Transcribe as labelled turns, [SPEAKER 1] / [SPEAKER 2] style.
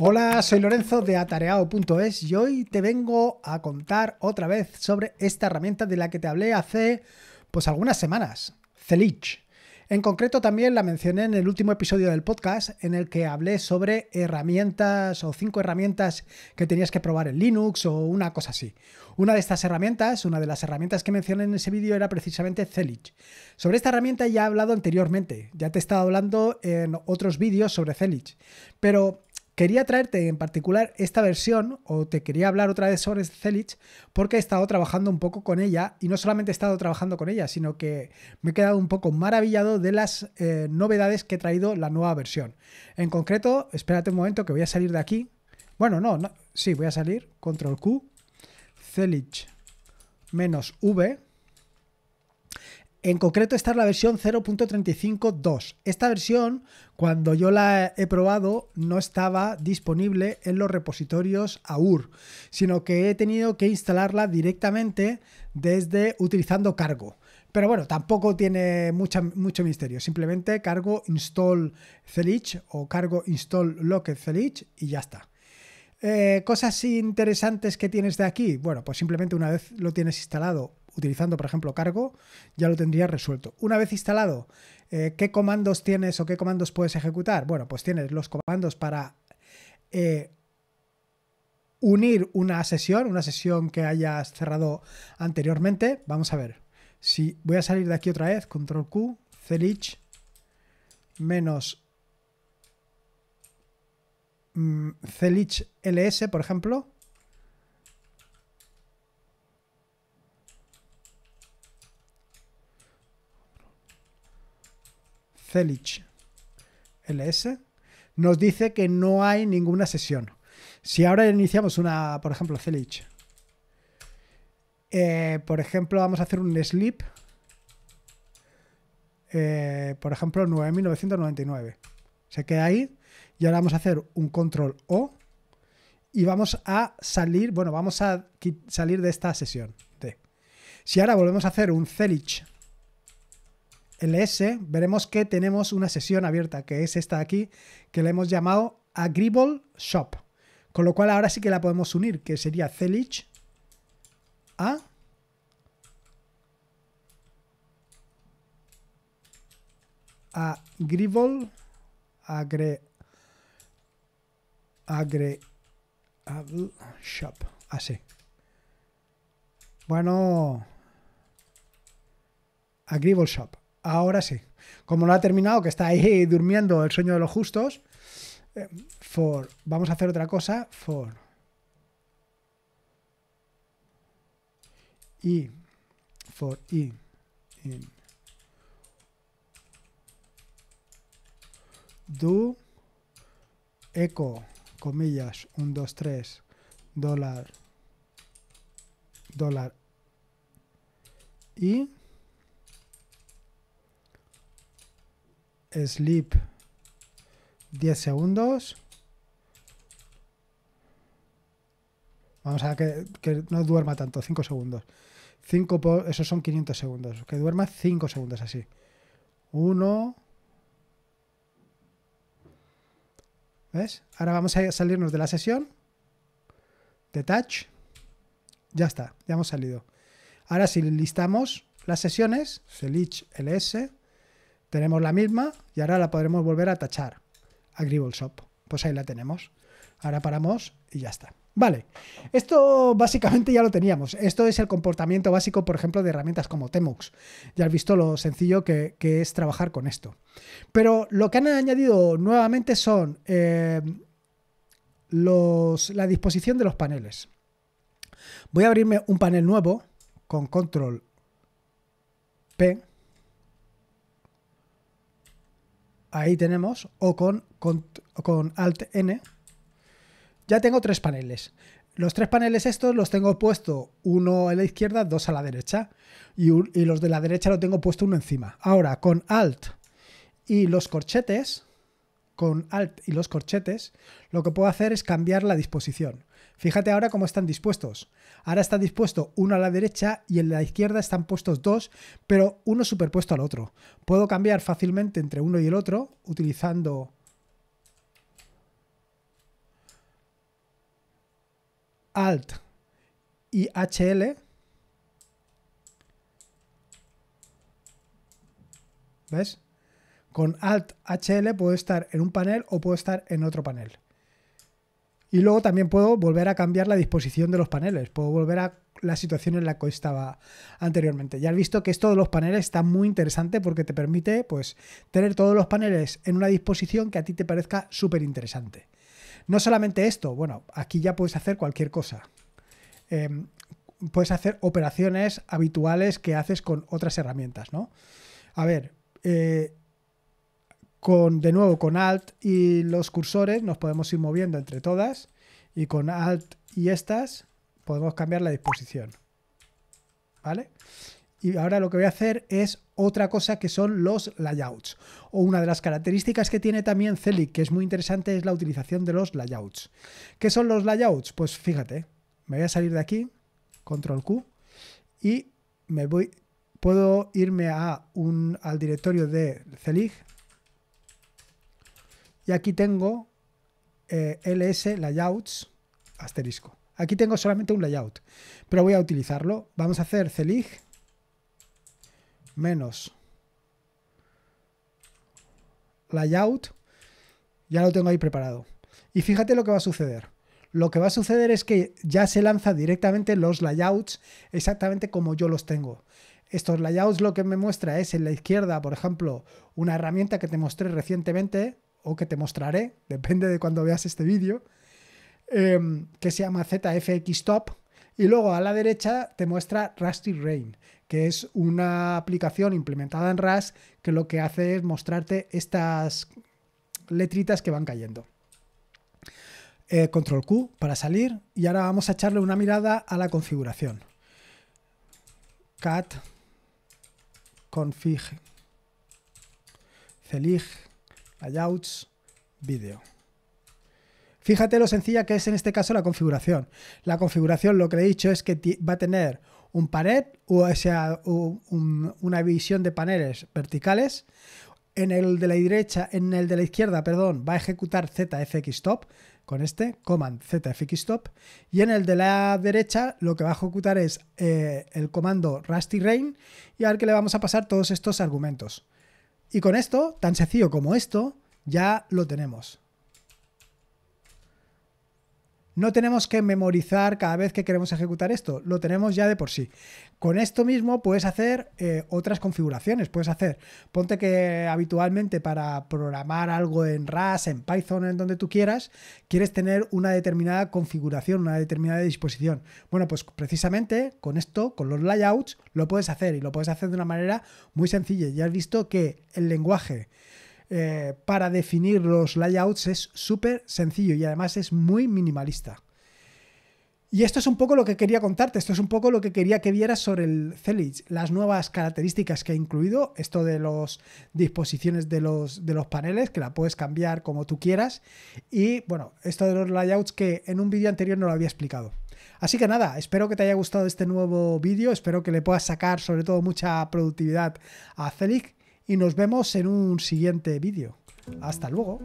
[SPEAKER 1] Hola, soy Lorenzo de atareado.es y hoy te vengo a contar otra vez sobre esta herramienta de la que te hablé hace pues algunas semanas, Celich. En concreto también la mencioné en el último episodio del podcast en el que hablé sobre herramientas o cinco herramientas que tenías que probar en Linux o una cosa así. Una de estas herramientas, una de las herramientas que mencioné en ese vídeo era precisamente Celich. Sobre esta herramienta ya he hablado anteriormente, ya te he estado hablando en otros vídeos sobre Celich, pero Quería traerte en particular esta versión, o te quería hablar otra vez sobre Celich porque he estado trabajando un poco con ella, y no solamente he estado trabajando con ella, sino que me he quedado un poco maravillado de las eh, novedades que ha traído la nueva versión. En concreto, espérate un momento que voy a salir de aquí. Bueno, no, no sí, voy a salir, control Q, Celich menos V, en concreto está la versión 0.35.2. Esta versión, cuando yo la he probado, no estaba disponible en los repositorios AUR, sino que he tenido que instalarla directamente desde utilizando cargo. Pero bueno, tampoco tiene mucho misterio. Simplemente cargo install celich o cargo install locket Zelich y ya está. Eh, cosas interesantes que tienes de aquí. Bueno, pues simplemente una vez lo tienes instalado, utilizando, por ejemplo, cargo, ya lo tendría resuelto. Una vez instalado, eh, ¿qué comandos tienes o qué comandos puedes ejecutar? Bueno, pues tienes los comandos para eh, unir una sesión, una sesión que hayas cerrado anteriormente. Vamos a ver. Si voy a salir de aquí otra vez, control Q, Celich, menos Celich mm, LS, por ejemplo. Celich LS nos dice que no hay ninguna sesión. Si ahora iniciamos una, por ejemplo, Celich, eh, por ejemplo, vamos a hacer un sleep, eh, por ejemplo, 9999. Se queda ahí y ahora vamos a hacer un control O y vamos a salir, bueno, vamos a salir de esta sesión. Si ahora volvemos a hacer un Celich LS, veremos que tenemos una sesión abierta, que es esta de aquí, que la hemos llamado Agribol Shop. Con lo cual ahora sí que la podemos unir, que sería celich a Agribol agre agre shop, así. Bueno, Agribol shop. Ahora sí. Como no ha terminado, que está ahí durmiendo el sueño de los justos. Eh, for. Vamos a hacer otra cosa. For. Y. For i. In. Do. echo Comillas. un, dos, tres Dólar. Dólar. Y sleep 10 segundos. Vamos a que, que no duerma tanto, 5 segundos. 5 por, esos son 500 segundos. Que duerma 5 segundos así. 1. ¿Ves? Ahora vamos a salirnos de la sesión. Detach. Ya está, ya hemos salido. Ahora si listamos las sesiones, select ls, tenemos la misma y ahora la podremos volver a tachar. Gribble Shop. Pues ahí la tenemos. Ahora paramos y ya está. Vale, esto básicamente ya lo teníamos. Esto es el comportamiento básico, por ejemplo, de herramientas como Temux. Ya has visto lo sencillo que, es trabajar con esto. Pero lo que han añadido nuevamente son eh, los, la disposición de los paneles. Voy a abrirme un panel nuevo con control P ahí tenemos, o con, con, Alt-N, ya tengo tres paneles. Los tres paneles estos los tengo puesto uno a la izquierda, dos a la derecha. Y, y los de la derecha lo tengo puesto uno encima. Ahora, con Alt y los corchetes, con Alt y los corchetes, lo que puedo hacer es cambiar la disposición. Fíjate ahora cómo están dispuestos. Ahora está dispuesto uno a la derecha y en la izquierda están puestos dos, pero uno superpuesto al otro. Puedo cambiar fácilmente entre uno y el otro utilizando... Alt y HL. ¿Ves? Con Alt HL puedo estar en un panel o puedo estar en otro panel. Y luego también puedo volver a cambiar la disposición de los paneles, puedo volver a la situación en la que estaba anteriormente. Ya has visto que esto de los paneles está muy interesante porque te permite pues, tener todos los paneles en una disposición que a ti te parezca súper interesante. No solamente esto, bueno, aquí ya puedes hacer cualquier cosa. Em, puedes hacer operaciones habituales que haces con otras herramientas, ¿no? A ver, eh, con, de nuevo, con Alt y los cursores nos podemos ir moviendo entre todas y con Alt y estas podemos cambiar la disposición. ¿Vale? Y ahora lo que voy a hacer es otra cosa que son los layouts. O una de las características que tiene también Celic, que es muy interesante, es la utilización de los layouts. ¿Qué son los layouts? Pues fíjate, me voy a salir de aquí, control Q, y me voy, puedo irme a un, al directorio de Celig y aquí tengo eh, ls layouts asterisco. Aquí tengo solamente un layout, pero voy a utilizarlo. Vamos a hacer celig menos layout. Ya lo tengo ahí preparado. Y fíjate lo que va a suceder. Lo que va a suceder es que ya se lanza directamente los layouts exactamente como yo los tengo. Estos layouts lo que me muestra es en la izquierda, por ejemplo, una herramienta que te mostré recientemente, o que te mostraré, depende de cuando veas este vídeo, em, que se llama ZFX Top. Y luego a la derecha te muestra Rusty Rain, que es una aplicación implementada en Rust que lo que hace es mostrarte estas letritas que van cayendo. Eh, control Q para salir y ahora vamos a echarle una mirada a la configuración. Cat config Celig layouts, vídeo. Fíjate lo sencilla que es en este caso la configuración. La configuración, lo que he dicho es que va a tener un pared o sea, una división de paneles verticales. En el de la derecha, en el de la izquierda, perdón, va a ejecutar ZFXTop con este, command ZFXTop. Y en el de la derecha, lo que va a ejecutar es eh, el comando Rusty Rain y al que le vamos a pasar todos estos argumentos. Y con esto, tan sencillo como esto, ya lo tenemos. No tenemos que memorizar cada vez que queremos ejecutar esto, lo tenemos ya de por sí. Con esto mismo puedes hacer eh, otras configuraciones, puedes hacer, ponte que habitualmente para programar algo en RAS, en Python, en donde tú quieras, quieres tener una determinada configuración, una determinada disposición. Bueno, pues precisamente con esto, con los layouts, lo puedes hacer y lo puedes hacer de una manera muy sencilla. Ya has visto que el lenguaje eh, para definir los layouts es súper sencillo y además es muy minimalista. Y esto es un poco lo que quería contarte, esto es un poco lo que quería que vieras sobre el Celix, las nuevas características que ha incluido, esto de las disposiciones de los, de los paneles, que la puedes cambiar como tú quieras, y bueno, esto de los layouts que en un vídeo anterior no lo había explicado. Así que nada, espero que te haya gustado este nuevo vídeo, espero que le puedas sacar sobre todo mucha productividad a Celic y nos vemos en un siguiente vídeo. Hasta luego.